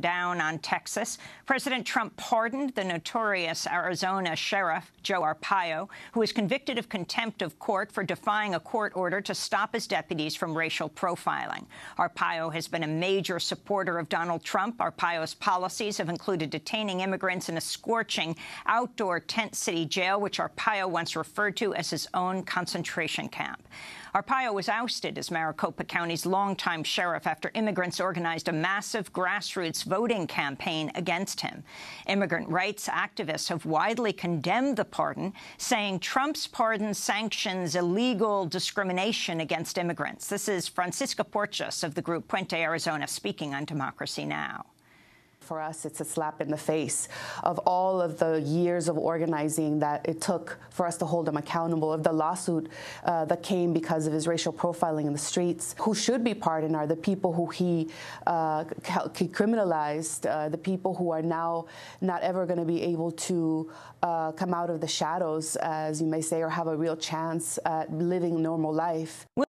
down on Texas. President Trump pardoned the notorious Arizona sheriff, Joe Arpaio, who was convicted of contempt of court for defying a court order to stop his deputies from racial profiling. Arpaio has been a major supporter of Donald Trump. Arpaio's policies have included detaining immigrants in a scorching outdoor tent city jail, which Arpaio once referred to as his own concentration camp. Arpaio was ousted as Maricopa County's longtime sheriff after immigrants organized a massive grassroots voting campaign against him. Immigrant rights activists have widely condemned the pardon, saying Trump's pardon sanctions illegal discrimination against immigrants. This is Francisca Porchas of the group Puente Arizona speaking on Democracy Now! For us, it's a slap in the face of all of the years of organizing that it took for us to hold him accountable, of the lawsuit uh, that came because of his racial profiling in the streets. Who should be pardoned are the people who he, uh, he criminalized, uh, the people who are now not ever going to be able to uh, come out of the shadows, as you may say, or have a real chance at living normal life.